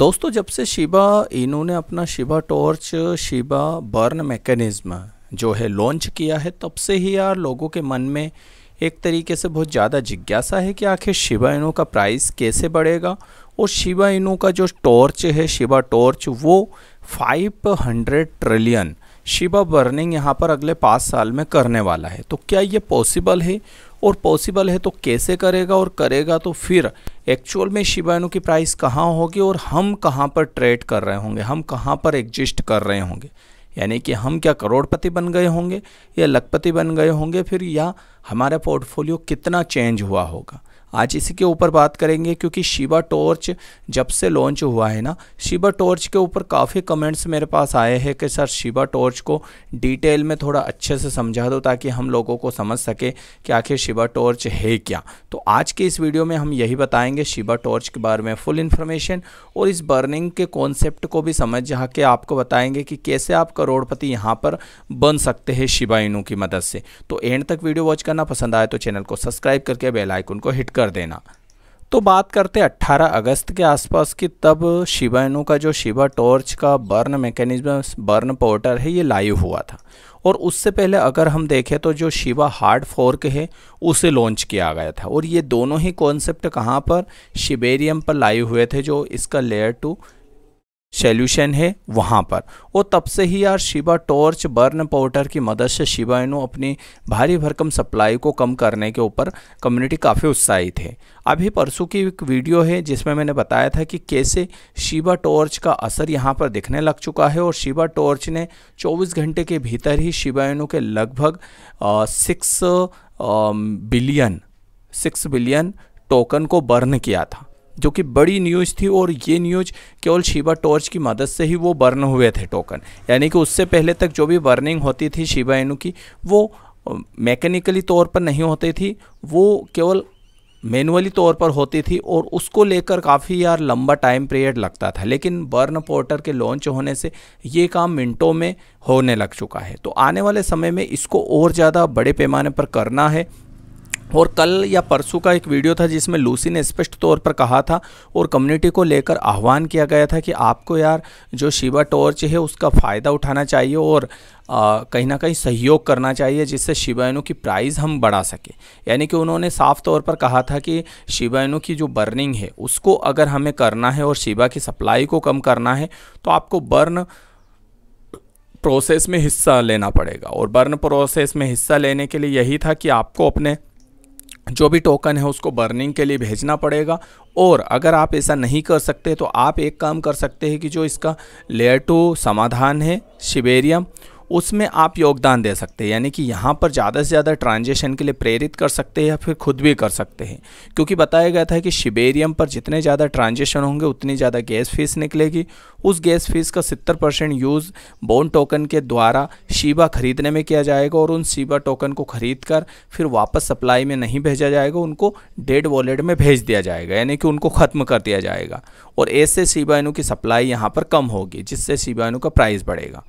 दोस्तों जब से शिबा इन्होंने अपना Shiba torch Shiba burn mechanism जो है लॉन्च किया है तब से ही यार लोगों के मन में एक तरीके से बहुत ज़्यादा जिज्ञासा है कि आखिर शिबा इनो का प्राइस कैसे बढ़ेगा और शिबा इनो का जो टॉर्च है शिबा टॉर्च वो 500 ट्रिलियन शिबा बर्निंग यहाँ पर अगले पाँच साल में करने वाला है तो क्या ये पॉसिबल है और पॉसिबल है तो कैसे करेगा और करेगा तो फिर एक्चुअल में शिबाइनो की प्राइस कहाँ होगी और हम कहाँ पर ट्रेड कर रहे होंगे हम कहाँ पर एग्जिस्ट कर रहे होंगे यानी कि हम क्या करोड़पति बन गए होंगे या लखपति बन गए होंगे फिर या हमारा पोर्टफोलियो कितना चेंज हुआ होगा आज इसी के ऊपर बात करेंगे क्योंकि शिवा टॉर्च जब से लॉन्च हुआ है ना शिवा टॉर्च के ऊपर काफ़ी कमेंट्स मेरे पास आए हैं कि सर शिवा टॉर्च को डिटेल में थोड़ा अच्छे से समझा दो ताकि हम लोगों को समझ सके कि आखिर शिवा टॉर्च है क्या तो आज के इस वीडियो में हम यही बताएंगे शिवा टॉर्च के बारे में फुल इन्फॉर्मेशन और इस बर्निंग के कॉन्सेप्ट को भी समझ जा के आपको बताएंगे कि कैसे आप करोड़पति यहाँ पर बन सकते हैं शिवा इनू की मदद से तो एंड तक वीडियो वॉच करना पसंद आए तो चैनल को सब्सक्राइब करके बेलाइकन को हिट कर कर देना तो बात करते 18 अगस्त के आसपास की तब शिबाइनो का जो शिवा टॉर्च का बर्न मैकेनिज्म बर्न पोर्टर है ये लाइव हुआ था और उससे पहले अगर हम देखें तो जो शिवा हार्ड फोर्क है उसे लॉन्च किया गया था और ये दोनों ही कॉन्सेप्ट कहाँ पर शिबेरियम पर लाइव हुए थे जो इसका लेयर टू सॉल्यूशन है वहाँ पर वो तब से ही यार शिवा टॉर्च बर्न पाउडर की मदद से शिवा इनो अपनी भारी भरकम सप्लाई को कम करने के ऊपर कम्युनिटी काफ़ी उत्साहित है अभी परसों की एक वीडियो है जिसमें मैंने बताया था कि कैसे शिवा टॉर्च का असर यहाँ पर दिखने लग चुका है और शिवा टॉर्च ने 24 घंटे के भीतर ही शिवा इनो के लगभग six billion six billion token को बर्न किया था जो कि बड़ी न्यूज़ थी और ये न्यूज़ केवल शिबा टॉर्च की मदद से ही वो बर्न हुए थे टोकन यानी कि उससे पहले तक जो भी बर्निंग होती थी शिबा इनू की वो मैकेनिकली तौर पर नहीं होती थी वो केवल मैनुअली तौर पर होती थी और उसको लेकर काफ़ी यार लंबा टाइम पीरियड लगता था लेकिन बर्न पोर्टर के लॉन्च होने से ये काम मिनटों में होने लग चुका है तो आने वाले समय में इसको और ज़्यादा बड़े पैमाने पर करना है और कल या परसों का एक वीडियो था जिसमें लूसी ने स्पष्ट तौर पर कहा था और कम्युनिटी को लेकर आह्वान किया गया था कि आपको यार जो शिवा टॉर्च है उसका फ़ायदा उठाना चाहिए और कहीं ना कहीं सहयोग करना चाहिए जिससे शिवायनु की प्राइस हम बढ़ा सकें यानी कि उन्होंने साफ तौर पर कहा था कि शिवायनु की जो बर्निंग है उसको अगर हमें करना है और शिवा की सप्लाई को कम करना है तो आपको बर्न प्रोसेस में हिस्सा लेना पड़ेगा और बर्न प्रोसेस में हिस्सा लेने के लिए यही था कि आपको अपने जो भी टोकन है उसको बर्निंग के लिए भेजना पड़ेगा और अगर आप ऐसा नहीं कर सकते तो आप एक काम कर सकते हैं कि जो इसका लेयर टू समाधान है शिबेरियम उसमें आप योगदान दे सकते हैं यानी कि यहाँ पर ज़्यादा से ज़्यादा ट्रांजेक्शन के लिए प्रेरित कर सकते हैं या फिर खुद भी कर सकते हैं क्योंकि बताया गया था कि शिबेरियम पर जितने ज़्यादा ट्रांजेक्शन होंगे उतनी ज़्यादा गैस फीस निकलेगी उस गैस फीस का सत्तर परसेंट यूज़ बोन टोकन के द्वारा शिबा खरीदने में किया जाएगा और उन शिबा टोकन को खरीद कर फिर वापस सप्लाई में नहीं भेजा जाएगा उनको डेड वॉलेट में भेज दिया जाएगा यानी कि उनको ख़त्म कर दिया जाएगा और ऐसे शिबाइनों की सप्लाई यहाँ पर कम होगी जिससे शिबाइनों का प्राइस बढ़ेगा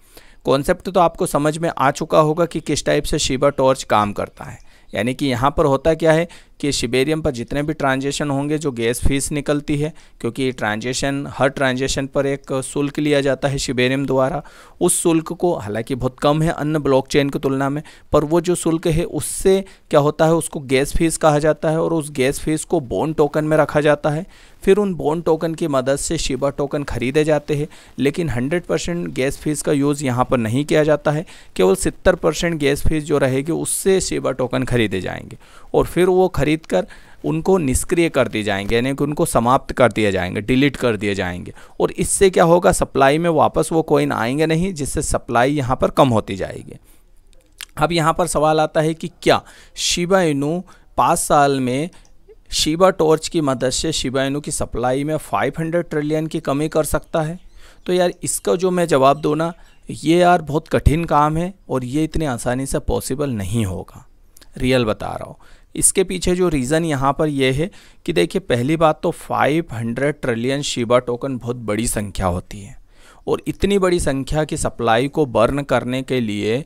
कॉन्सेप्ट तो आपको समझ में आ चुका होगा कि किस टाइप से शिवा टॉर्च काम करता है यानी कि यहाँ पर होता क्या है कि शिबेरियम पर जितने भी ट्रांजेक्शन होंगे जो गैस फीस निकलती है क्योंकि ट्रांजेक्शन हर ट्रांजेक्शन पर एक शुल्क लिया जाता है शिबेरियम द्वारा उस शुल्क को हालांकि बहुत कम है अन्य ब्लॉकचेन की तुलना में पर वो जो शुल्क है उससे क्या होता है उसको गैस फीस कहा जाता है और उस गैस फीस को बोन टोकन में रखा जाता है फिर उन बोन टोकन की मदद से शिबा टोकन खरीदे जाते हैं लेकिन 100 परसेंट गैस फीस का यूज़ यहाँ पर नहीं किया जाता है केवल 70 परसेंट गैस फीस जो रहेगी उससे शिबा टोकन खरीदे जाएंगे और फिर वो खरीद कर उनको निष्क्रिय कर दिए जाएंगे यानी कि उनको समाप्त कर दिए जाएंगे डिलीट कर दिए जाएंगे और इससे क्या होगा सप्लाई में वापस वो कोइन आएंगे नहीं जिससे सप्लाई यहाँ पर कम होती जाएगी अब यहाँ पर सवाल आता है कि क्या शिबा इनु पाँच साल में शिबा टॉर्च की मदद से शिबा इनु की सप्लाई में 500 ट्रिलियन की कमी कर सकता है तो यार इसका जो मैं जवाब दूँ ना ये यार बहुत कठिन काम है और ये इतने आसानी से पॉसिबल नहीं होगा रियल बता रहा हूँ इसके पीछे जो रीज़न यहाँ पर यह है कि देखिए पहली बात तो 500 ट्रिलियन शिबा टोकन बहुत बड़ी संख्या होती है और इतनी बड़ी संख्या की सप्लाई को बर्न करने के लिए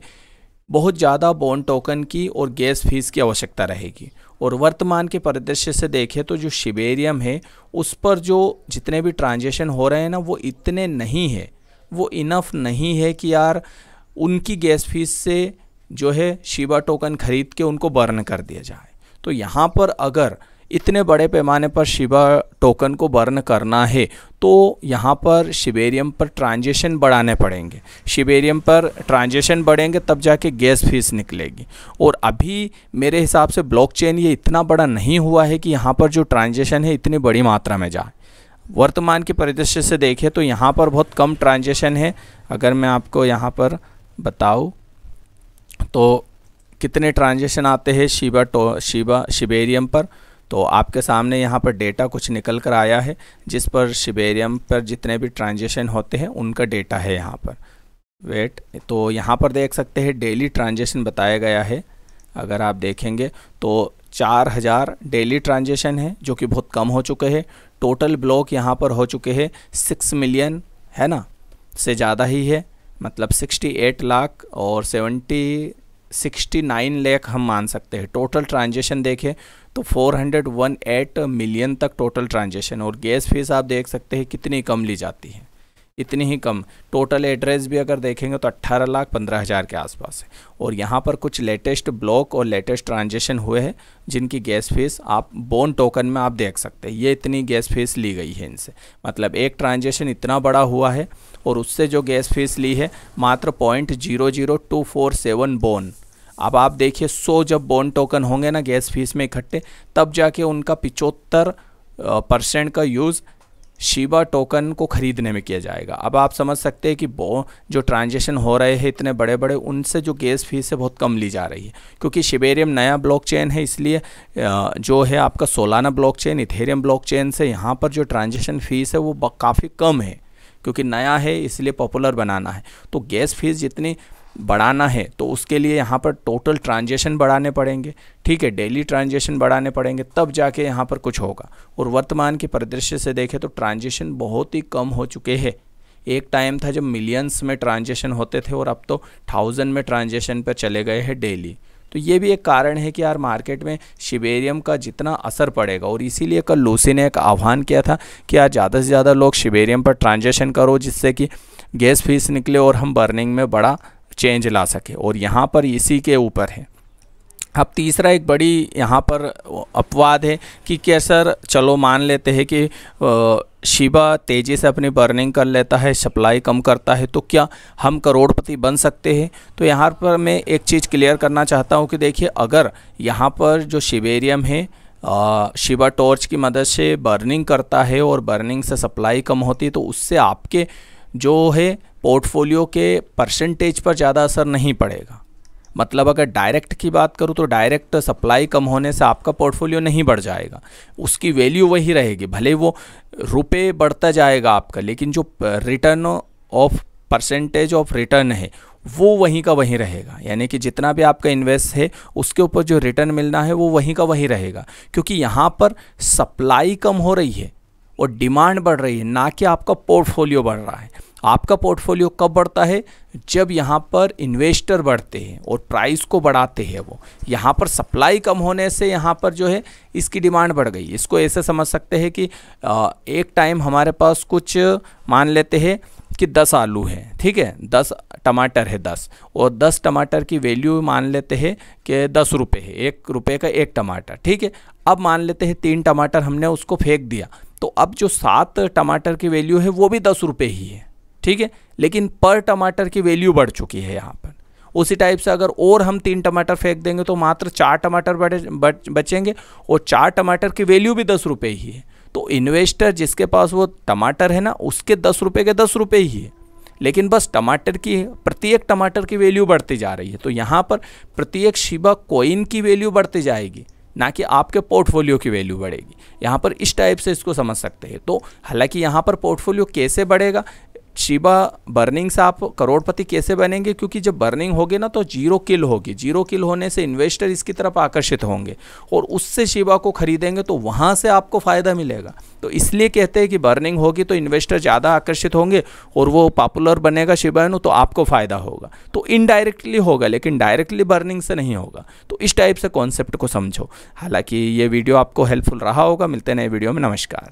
बहुत ज़्यादा बोन टोकन की और गैस फीस की आवश्यकता रहेगी और वर्तमान के परिदृश्य से देखें तो जो शिबेरियम है उस पर जो जितने भी ट्रांजेक्शन हो रहे हैं ना वो इतने नहीं है वो इनफ नहीं है कि यार उनकी गैस फीस से जो है शिबा टोकन खरीद के उनको बर्न कर दिया जाए तो यहाँ पर अगर इतने बड़े पैमाने पर शिबा टोकन को बर्न करना है तो यहाँ पर शिबेरियम पर ट्रांजेक्शन बढ़ाने पड़ेंगे शिबेरियम पर ट्रांजेक्शन बढ़ेंगे तब जाके गैस फीस निकलेगी और अभी मेरे हिसाब से ब्लॉकचेन ये इतना बड़ा नहीं हुआ है कि यहाँ पर जो ट्रांजेक्शन है इतनी बड़ी मात्रा में जाए वर्तमान के परिदृश्य से देखें तो यहाँ पर बहुत कम ट्रांजेक्शन है अगर मैं आपको यहाँ पर बताऊँ तो कितने ट्रांजेक्शन आते हैं शिबा टो शिबा शिबेरियम पर तो आपके सामने यहाँ पर डेटा कुछ निकल कर आया है जिस पर शिबेरियम पर जितने भी ट्रांजेक्शन होते हैं उनका डेटा है यहाँ पर वेट तो यहाँ पर देख सकते हैं डेली ट्रांजेक्शन बताया गया है अगर आप देखेंगे तो चार हज़ार डेली ट्रांजेक्शन है जो कि बहुत कम हो चुके हैं टोटल ब्लॉक यहाँ पर हो चुके हैं सिक्स मिलियन है ना से ज़्यादा ही है मतलब सिक्सटी एट लाख और सेवेंटी सिक्सटी नाइन हम मान सकते हैं टोटल ट्रांजेक्शन देखें तो four hundred one eight million तक टोटल ट्रांजेक्शन और गैस फीस आप देख सकते हैं कितनी कम ली जाती है इतनी ही कम टोटल एड्रेस भी अगर देखेंगे तो अट्ठारह लाख पंद्रह हज़ार के आसपास है और यहाँ पर कुछ लेटेस्ट ब्लॉक और लेटेस्ट ट्रांजेक्शन हुए हैं जिनकी गैस फीस आप बोन टोकन में आप देख सकते हैं ये इतनी गैस फीस ली गई है इनसे मतलब एक ट्रांजेक्शन इतना बड़ा हुआ है और उससे जो गैस फीस ली है मात्र point zero zero two four seven Bone अब आप देखिए सौ जब बोन टोकन होंगे ना गैस फीस में इकट्ठे तब जाके उनका पिचहत्तर परसेंट का यूज़ शिबा टोकन को ख़रीदने में किया जाएगा अब आप समझ सकते हैं कि वो जो ट्रांजेक्शन हो रहे हैं इतने बड़े बड़े उनसे जो गैस फीस है बहुत कम ली जा रही है क्योंकि शिबेरियम नया ब्लॉकचेन है इसलिए जो है आपका सोलाना ब्लॉकचेन इथेरियम ब्लॉकचेन से यहाँ पर जो ट्रांजेक्शन फ़ीस है वो काफ़ी कम है क्योंकि नया है इसलिए पॉपुलर बनाना है तो गैस फीस जितनी बढ़ाना है तो उसके लिए यहाँ पर टोटल ट्रांजेक्शन बढ़ाने पड़ेंगे ठीक है डेली ट्रांजेक्शन बढ़ाने पड़ेंगे तब जाके यहाँ पर कुछ होगा और वर्तमान के परिदृश्य से देखें तो ट्रांजेक्शन बहुत ही कम हो चुके हैं एक टाइम था जब मिलियंस में ट्रांजेक्शन होते थे और अब तो थाउजेंड में ट्रांजेक्शन पर चले गए हैं डेली तो ये भी एक कारण है कि यार मार्केट में शिबेरियम का जितना असर पड़ेगा और इसीलिए कल लूसी ने एक आह्वान किया था कि यार ज़्यादा से ज़्यादा लोग शिबेरियम पर ट्रांजेक्शन करो जिससे कि गैस फीस निकले और हम बर्निंग में बड़ा चेंज ला सके और यहाँ पर इसी के ऊपर है अब तीसरा एक बड़ी यहाँ पर अपवाद है कि क्या सर चलो मान लेते हैं कि शिवा तेज़ी से अपनी बर्निंग कर लेता है सप्लाई कम करता है तो क्या हम करोड़पति बन सकते हैं तो यहाँ पर मैं एक चीज़ क्लियर करना चाहता हूँ कि देखिए अगर यहाँ पर जो शिवेरियम है शिवा टॉर्च की मदद से बर्निंग करता है और बर्निंग से सप्लाई कम होती है तो उससे आपके जो है पोर्टफोलियो के परसेंटेज पर ज़्यादा असर नहीं पड़ेगा मतलब अगर डायरेक्ट की बात करूँ तो डायरेक्ट सप्लाई कम होने से आपका पोर्टफोलियो नहीं बढ़ जाएगा उसकी वैल्यू वही रहेगी भले वो रुपये बढ़ता जाएगा आपका लेकिन जो return of percentage of return है वो वहीं का वहीं रहेगा यानी कि जितना भी आपका इन्वेस्ट है उसके ऊपर जो रिटर्न मिलना है वो वहीं का वहीं रहेगा क्योंकि यहाँ पर सप्लाई कम हो रही है और डिमांड बढ़ रही है ना कि आपका पोर्टफोलियो बढ़ रहा है आपका पोर्टफोलियो कब बढ़ता है जब यहाँ पर इन्वेस्टर बढ़ते हैं और प्राइस को बढ़ाते हैं वो यहाँ पर सप्लाई कम होने से यहाँ पर जो है इसकी डिमांड बढ़ गई इसको ऐसे समझ सकते हैं कि एक टाइम हमारे पास कुछ मान लेते हैं कि दस आलू है ठीक है दस टमाटर है दस और दस टमाटर की वैल्यू मान लेते हैं कि दस रुपये है एक रुपये का एक टमाटर ठीक है अब मान लेते हैं तीन टमाटर हमने उसको फेंक दिया तो अब जो सात टमाटर की वैल्यू है वो भी दस रुपये ही है ठीक है लेकिन पर टमाटर की वैल्यू बढ़ चुकी है यहाँ पर उसी टाइप से अगर और हम तीन टमाटर फेंक देंगे तो मात्र चार टमाटर बढ़े बचेंगे और चार टमाटर की वैल्यू भी दस रुपये ही है तो इन्वेस्टर जिसके पास वो टमाटर है ना उसके दस रुपये के दस रुपये ही है लेकिन बस टमाटर की प्रत्येक टमाटर की वैल्यू बढ़ती जा रही है तो यहाँ पर प्रत्येक शिबा कोइन की वैल्यू बढ़ती जाएगी ना कि आपके पोर्टफोलियो की वैल्यू बढ़ेगी यहाँ पर इस टाइप से इसको समझ सकते हैं तो हालांकि यहाँ पर पोर्टफोलियो कैसे बढ़ेगा शिबा बर्निंग से आप करोड़पति कैसे बनेंगे क्योंकि जब बर्निंग होगी ना तो जीरो किल होगी जीरो किल होने से इन्वेस्टर इसकी तरफ आकर्षित होंगे और उससे शिबा को खरीदेंगे तो वहाँ से आपको फ़ायदा मिलेगा तो इसलिए कहते हैं कि बर्निंग होगी तो इन्वेस्टर ज़्यादा आकर्षित होंगे और वो पॉपुलर बनेगा शिबाइनो तो आपको फ़ायदा होगा तो इनडायरेक्टली होगा लेकिन डायरेक्टली बर्निंग से नहीं होगा तो इस टाइप से कॉन्सेप्ट को समझो हालाँकि ये वीडियो आपको हेल्पफुल रहा होगा मिलते नए वीडियो में नमस्कार